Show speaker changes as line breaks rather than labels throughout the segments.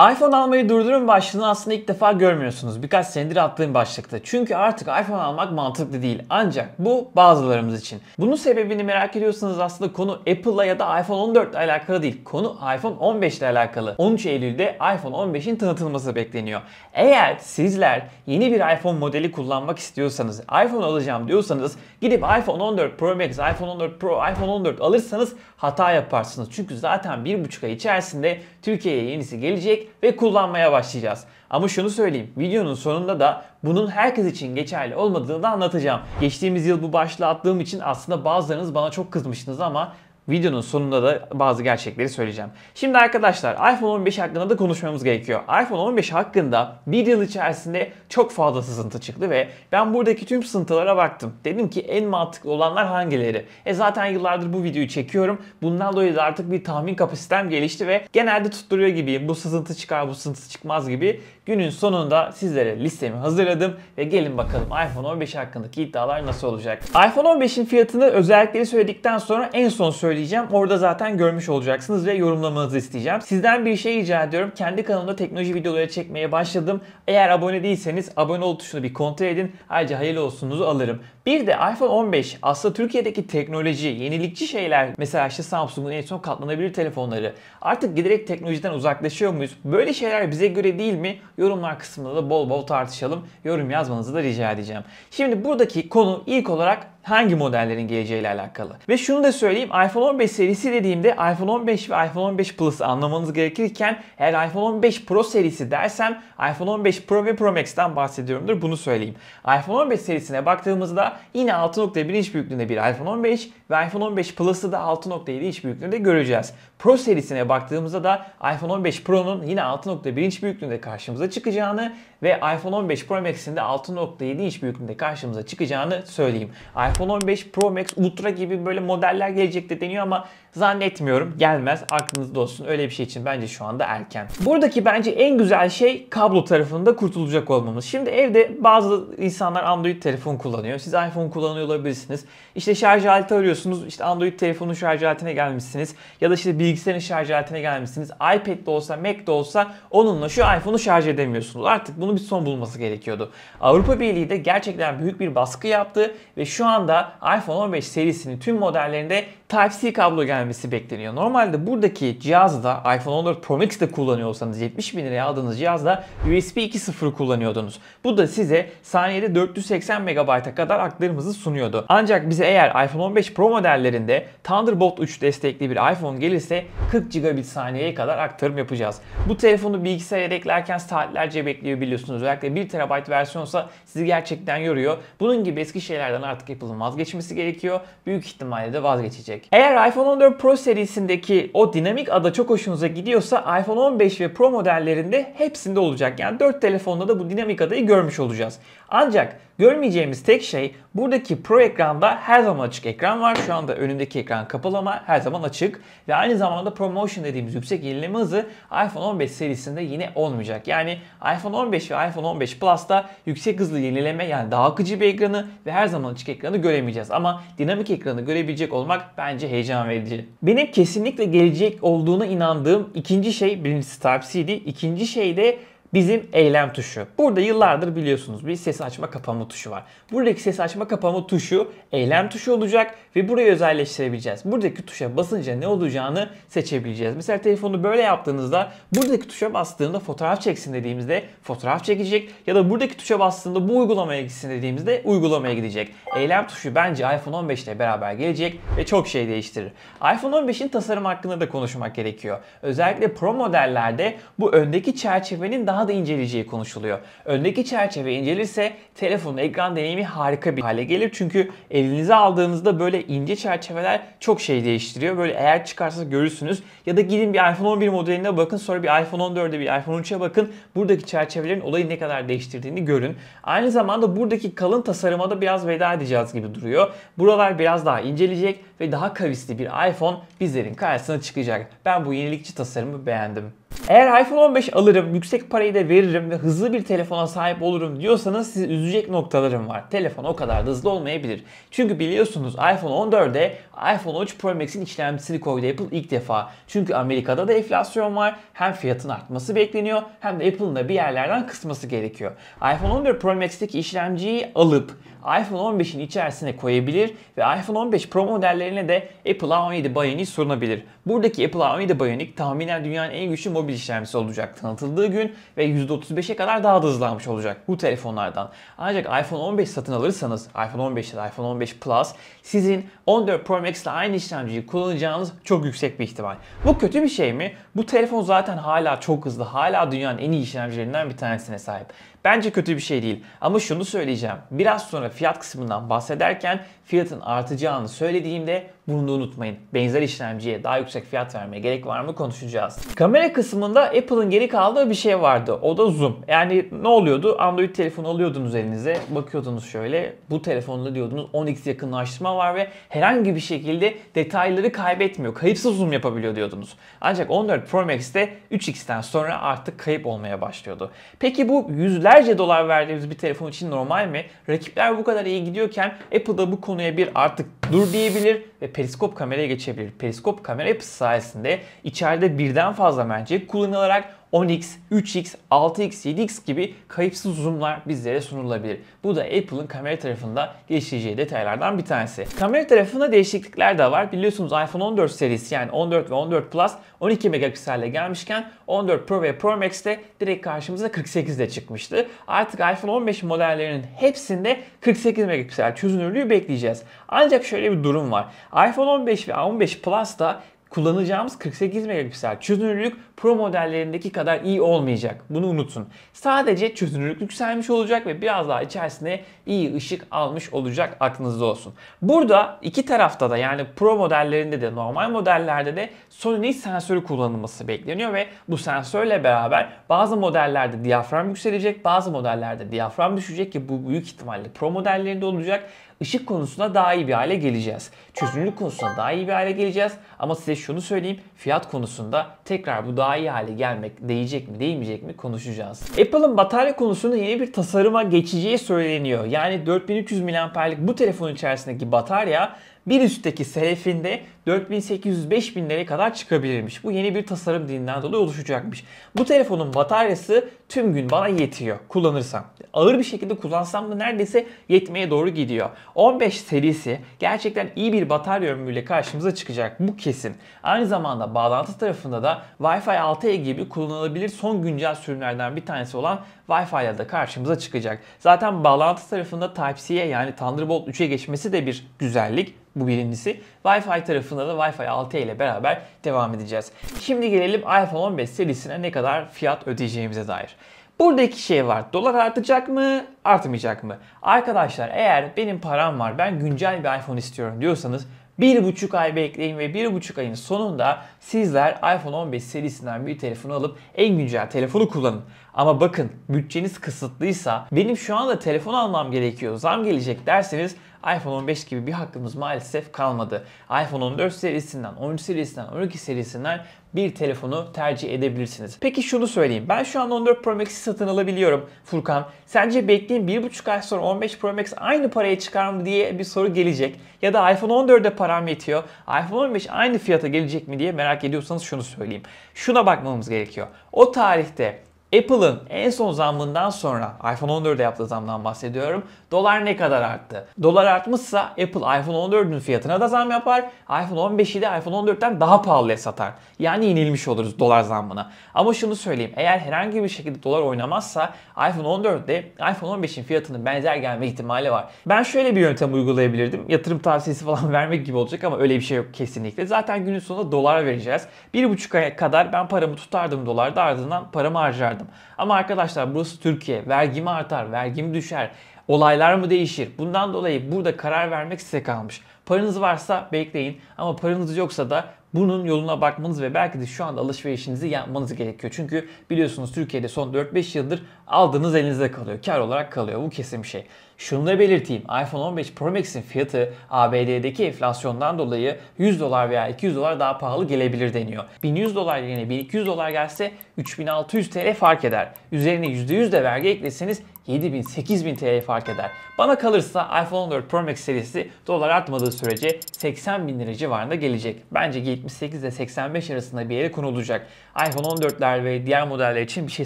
iPhone almayı durdurun başlığını aslında ilk defa görmüyorsunuz. Birkaç senedir attığım başlıkta. Çünkü artık iPhone almak mantıklı değil. Ancak bu bazılarımız için. Bunun sebebini merak ediyorsanız aslında konu Apple'la ya da iPhone 14 ile alakalı değil. Konu iPhone 15 ile alakalı. 13 Eylül'de iPhone 15'in tanıtılması bekleniyor. Eğer sizler yeni bir iPhone modeli kullanmak istiyorsanız, iPhone alacağım diyorsanız gidip iPhone 14 Pro Max, iPhone 14 Pro, iPhone 14 alırsanız hata yaparsınız. Çünkü zaten 1,5 ay içerisinde Türkiye'ye yenisi gelecek ve kullanmaya başlayacağız. Ama şunu söyleyeyim, videonun sonunda da bunun herkes için geçerli olmadığını da anlatacağım. Geçtiğimiz yıl bu başlığı attığım için aslında bazılarınız bana çok kızmışsınız ama videonun sonunda da bazı gerçekleri söyleyeceğim. Şimdi arkadaşlar iPhone 15 hakkında da konuşmamız gerekiyor. iPhone 15 hakkında bir yıl içerisinde çok fazla sızıntı çıktı ve ben buradaki tüm sızıntılara baktım. Dedim ki en mantıklı olanlar hangileri? E zaten yıllardır bu videoyu çekiyorum. Bundan dolayı da artık bir tahmin kapasitem gelişti ve genelde tutturuyor gibi. Bu sızıntı çıkar, bu sızıntı çıkmaz gibi. Günün sonunda sizlere listemi hazırladım ve gelin bakalım iPhone 15 hakkındaki iddialar nasıl olacak? iPhone 15'in fiyatını özellikleri söyledikten sonra en son söyleyeceğim söyleyeceğim. Orada zaten görmüş olacaksınız ve yorumlamanızı isteyeceğim. Sizden bir şey rica ediyorum. Kendi kanalımda teknoloji videoları çekmeye başladım. Eğer abone değilseniz abone ol tuşuna bir kontrol edin. Ayrıca hayırlı olsunuzu alırım. Bir de iPhone 15 aslında Türkiye'deki teknoloji, yenilikçi şeyler mesela işte Samsung'un en son katlanabilir telefonları artık giderek teknolojiden uzaklaşıyor muyuz? Böyle şeyler bize göre değil mi? Yorumlar kısmında da bol bol tartışalım. Yorum yazmanızı da rica edeceğim. Şimdi buradaki konu ilk olarak hangi modellerin geleceğiyle alakalı. Ve şunu da söyleyeyim iPhone 15 serisi dediğimde iPhone 15 ve iPhone 15 Plus anlamanız gerekirken eğer iPhone 15 Pro serisi dersem iPhone 15 Pro ve Pro Max'ten bahsediyorumdur bunu söyleyeyim. iPhone 15 serisine baktığımızda yine 6.1 inç büyüklüğünde bir iPhone 15 ve iPhone 15 Plus'ı da 6.7 inç büyüklüğünde göreceğiz. Pro serisine baktığımızda da iPhone 15 Pro'nun yine 6.1 inç büyüklüğünde karşımıza çıkacağını ve iPhone 15 Pro Max'in de 6.7 inç büyüklüğünde karşımıza çıkacağını söyleyeyim. iPhone 15 Pro Max Ultra gibi böyle modeller gelecek de deniyor ama zannetmiyorum gelmez aklınızda olsun öyle bir şey için bence şu anda erken. Buradaki bence en güzel şey kablo tarafında kurtulacak olmamız. Şimdi evde bazı insanlar Android telefon kullanıyor. Siz iPhone kullanıyor olabilirsiniz. İşte şarj aleti arıyorsunuz. İşte Android telefonun şarj aletine gelmişsiniz. Ya da işte bilgisayarın şarj aletine gelmişsiniz. iPad de olsa, Mac de olsa onunla şu iPhone'u şarj edemiyorsunuz. Artık bunu bunun bir son bulması gerekiyordu. Avrupa Birliği de gerçekten büyük bir baskı yaptı ve şu anda iPhone 15 serisinin tüm modellerinde Type-C kablo gelmesi bekleniyor. Normalde buradaki cihazda iPhone 14 Pro Max kullanıyorsanız 70 bin liraya aldığınız cihazda USB 2.0 kullanıyordunuz. Bu da size saniyede 480 MB'a kadar aktarımızı sunuyordu. Ancak bize eğer iPhone 15 Pro modellerinde Thunderbolt 3 destekli bir iPhone gelirse 40 GB saniyeye kadar aktarım yapacağız. Bu telefonu bilgisayara eklerken saatlerce bekliyor biliyorsunuz Özellikle 1 TB versiyonsa sizi gerçekten yoruyor. Bunun gibi eski şeylerden artık Apple'ın vazgeçmesi gerekiyor. Büyük ihtimalle de vazgeçecek gelecek. Eğer iPhone 14 Pro serisindeki o dinamik ada çok hoşunuza gidiyorsa iPhone 15 ve Pro modellerinde hepsinde olacak. Yani 4 telefonda da bu dinamik adayı görmüş olacağız. Ancak Görmeyeceğimiz tek şey buradaki Pro ekranda her zaman açık ekran var. Şu anda önündeki ekran kapalı ama her zaman açık. Ve aynı zamanda ProMotion dediğimiz yüksek yenileme hızı iPhone 15 serisinde yine olmayacak. Yani iPhone 15 ve iPhone 15 Plus'ta yüksek hızlı yenileme yani daha akıcı bir ekranı ve her zaman açık ekranı göremeyeceğiz. Ama dinamik ekranı görebilecek olmak bence heyecan verici. Benim kesinlikle gelecek olduğuna inandığım ikinci şey birincisi Type-C'di. İkinci şey de bizim eylem tuşu. Burada yıllardır biliyorsunuz bir ses açma kapama tuşu var. Buradaki ses açma kapama tuşu eylem tuşu olacak ve burayı özelleştirebileceğiz. Buradaki tuşa basınca ne olacağını seçebileceğiz. Mesela telefonu böyle yaptığınızda buradaki tuşa bastığında fotoğraf çeksin dediğimizde fotoğraf çekecek ya da buradaki tuşa bastığında bu uygulamaya gitsin dediğimizde uygulamaya gidecek. Eylem tuşu bence iPhone 15 ile beraber gelecek ve çok şey değiştirir. iPhone 15'in tasarım hakkında da konuşmak gerekiyor. Özellikle Pro modellerde bu öndeki çerçevenin daha daha da inceleyeceği konuşuluyor. Öndeki çerçeve incelirse telefonun ekran deneyimi harika bir hale gelir. Çünkü elinize aldığınızda böyle ince çerçeveler çok şey değiştiriyor. Böyle eğer çıkarsa görürsünüz. Ya da gidin bir iPhone 11 modeline bakın sonra bir iPhone 14'e bir iPhone 13'e bakın. Buradaki çerçevelerin olayı ne kadar değiştirdiğini görün. Aynı zamanda buradaki kalın tasarıma da biraz veda edeceğiz gibi duruyor. Buralar biraz daha inceleyecek ve daha kavisli bir iPhone bizlerin karşısına çıkacak. Ben bu yenilikçi tasarımı beğendim. Eğer iPhone 15 alırım, yüksek parayı da veririm ve hızlı bir telefona sahip olurum diyorsanız sizi üzecek noktalarım var. Telefon o kadar da hızlı olmayabilir. Çünkü biliyorsunuz iPhone 14'e iPhone 13 Pro Max'in işlemcisini koydu Apple ilk defa. Çünkü Amerika'da da enflasyon var. Hem fiyatın artması bekleniyor hem de Apple'ın da bir yerlerden kısması gerekiyor. iPhone 14 Pro Max'teki işlemciyi alıp iPhone 15'in içerisine koyabilir ve iPhone 15 Pro modellerine de Apple A17 Bionic sunabilir. Buradaki Apple A17 Bionic tahminen dünyanın en güçlü mobil işlemcisi olacak tanıtıldığı gün ve %35'e kadar daha da hızlanmış olacak bu telefonlardan. Ancak iPhone 15 satın alırsanız iPhone 15 ya da iPhone 15 Plus sizin 14 Pro Max ile aynı işlemciyi kullanacağınız çok yüksek bir ihtimal. Bu kötü bir şey mi? Bu telefon zaten hala çok hızlı, hala dünyanın en iyi işlemcilerinden bir tanesine sahip. Bence kötü bir şey değil ama şunu söyleyeceğim. Biraz sonra fiyat kısmından bahsederken fiyatın artacağını söylediğimde bunu da unutmayın. Benzer işlemciye daha yüksek fiyat vermeye gerek var mı konuşacağız. Kamera kısmında Apple'ın geri kaldığı bir şey vardı. O da zoom. Yani ne oluyordu? Android telefonu alıyordunuz elinize. Bakıyordunuz şöyle. Bu telefonda diyordunuz 10x yakınlaştırma var ve herhangi bir şekilde detayları kaybetmiyor. Kayıpsız zoom yapabiliyor diyordunuz. Ancak 14 Pro Max'te 3x'ten sonra artık kayıp olmaya başlıyordu. Peki bu yüzlerce dolar verdiğimiz bir telefon için normal mi? Rakipler bu kadar iyi gidiyorken Apple da bu konuya bir artık dur diyebilir ve periskop kameraya geçebilir. Periskop kamera yapısı sayesinde içeride birden fazla mercek kullanılarak 10x, 3x, 6x, 7x gibi kayıpsız zoomlar bizlere sunulabilir. Bu da Apple'ın kamera tarafında geliştireceği detaylardan bir tanesi. Kamera tarafında değişiklikler de var. Biliyorsunuz iPhone 14 serisi yani 14 ve 14 Plus 12 megapikselle gelmişken 14 Pro ve Pro Max'te direkt karşımıza 48 ile çıkmıştı. Artık iPhone 15 modellerinin hepsinde 48 megapiksel çözünürlüğü bekleyeceğiz. Ancak şöyle bir durum var. iPhone 15 ve 15 Plus da kullanacağımız 48 megapiksel çözünürlük Pro modellerindeki kadar iyi olmayacak. Bunu unutun. Sadece çözünürlük yükselmiş olacak ve biraz daha içerisine iyi ışık almış olacak aklınızda olsun. Burada iki tarafta da yani Pro modellerinde de normal modellerde de Sony'nin sensörü kullanılması bekleniyor ve bu sensörle beraber bazı modellerde diyafram yükselecek, bazı modellerde diyafram düşecek ki bu büyük ihtimalle Pro modellerinde olacak ışık konusunda daha iyi bir hale geleceğiz. Çözünürlük konusunda daha iyi bir hale geleceğiz. Ama size şunu söyleyeyim. Fiyat konusunda tekrar bu daha iyi hale gelmek değecek mi değmeyecek mi konuşacağız. Apple'ın batarya konusunda yeni bir tasarıma geçeceği söyleniyor. Yani 4300 mAh'lik bu telefonun içerisindeki batarya bir üstteki selefinde 4800-5000'lere kadar çıkabilirmiş. Bu yeni bir tasarım dilinden dolayı oluşacakmış. Bu telefonun bataryası tüm gün bana yetiyor kullanırsam. Ağır bir şekilde kullansam da neredeyse yetmeye doğru gidiyor. 15 serisi gerçekten iyi bir batarya ömrüyle karşımıza çıkacak. Bu kesin. Aynı zamanda bağlantı tarafında da Wi-Fi 6E gibi kullanılabilir son güncel sürümlerden bir tanesi olan Wi-Fi'la da karşımıza çıkacak. Zaten bağlantı tarafında Type-C'ye yani Thunderbolt 3'e geçmesi de bir güzellik. Bu birincisi. Wi-Fi tarafı sınıfında da Wi-Fi 6 ile beraber devam edeceğiz. Şimdi gelelim iPhone 15 serisine ne kadar fiyat ödeyeceğimize dair. Burada iki şey var. Dolar artacak mı, artmayacak mı? Arkadaşlar eğer benim param var, ben güncel bir iPhone istiyorum diyorsanız bir buçuk ay bekleyin ve bir buçuk ayın sonunda sizler iPhone 15 serisinden bir telefon alıp en güncel telefonu kullanın. Ama bakın bütçeniz kısıtlıysa benim şu anda telefon almam gerekiyor zam gelecek derseniz iPhone 15 gibi bir hakkımız maalesef kalmadı. iPhone 14 serisinden, 13 serisinden, 12 serisinden bir telefonu tercih edebilirsiniz. Peki şunu söyleyeyim. Ben şu an 14 Pro Max'i satın alabiliyorum. Furkan, sence bekleyin 1,5 ay sonra 15 Pro Max aynı paraya çıkar mı diye bir soru gelecek. Ya da iPhone 14'e param yetiyor. iPhone 15 aynı fiyata gelecek mi diye merak ediyorsanız şunu söyleyeyim. Şuna bakmamız gerekiyor. O tarihte Apple'ın en son zamından sonra iPhone 14'e yaptığı zamdan bahsediyorum. Dolar ne kadar arttı? Dolar artmışsa Apple iPhone 14'ün fiyatına da zam yapar. iPhone 15'i de iPhone 14'ten daha pahalıya satar. Yani yenilmiş oluruz dolar zammına. Ama şunu söyleyeyim. Eğer herhangi bir şekilde dolar oynamazsa iPhone 14'de iPhone 15'in fiyatının benzer gelme ihtimali var. Ben şöyle bir yöntem uygulayabilirdim. Yatırım tavsiyesi falan vermek gibi olacak ama öyle bir şey yok kesinlikle. Zaten günün sonunda dolar vereceğiz. Bir buçuk aya kadar ben paramı tutardım dolarda ardından paramı harcardım yapardım. Ama arkadaşlar burası Türkiye. Vergimi artar, vergimi düşer. Olaylar mı değişir? Bundan dolayı burada karar vermek size kalmış. Paranız varsa bekleyin ama paranız yoksa da bunun yoluna bakmanız ve belki de şu anda alışverişinizi yapmanız gerekiyor. Çünkü biliyorsunuz Türkiye'de son 4-5 yıldır aldığınız elinizde kalıyor. Kar olarak kalıyor. Bu kesin bir şey. Şunu da belirteyim. iPhone 15 Pro Max'in fiyatı ABD'deki enflasyondan dolayı 100 dolar veya 200 dolar daha pahalı gelebilir deniyor. 1100 dolar yerine 1200 dolar gelse 3600 TL fark eder. Üzerine %100 de vergi eklerseniz. 7000, 8000 TL fark eder. Bana kalırsa iPhone 14 Pro Max serisi dolar artmadığı sürece 80 bin lira civarında gelecek. Bence 78 ile 85 arasında bir yere konulacak. iPhone 14'ler ve diğer modeller için bir şey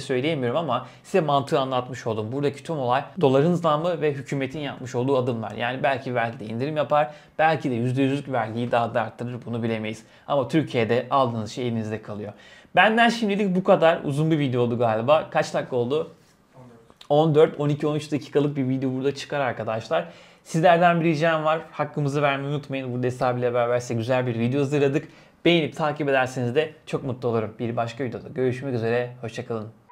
söyleyemiyorum ama size mantığı anlatmış oldum. Buradaki tüm olay doların zamı ve hükümetin yapmış olduğu adımlar. Yani belki vergide indirim yapar, belki de %100'lük vergiyi daha da arttırır bunu bilemeyiz. Ama Türkiye'de aldığınız şey elinizde kalıyor. Benden şimdilik bu kadar. Uzun bir video oldu galiba. Kaç dakika oldu? 14, 12, 13 dakikalık bir video burada çıkar arkadaşlar. Sizlerden bir ricam var. Hakkımızı vermeyi unutmayın. Burada Esra ile beraber size güzel bir video hazırladık. Beğenip takip ederseniz de çok mutlu olurum. Bir başka videoda görüşmek üzere. Hoşçakalın.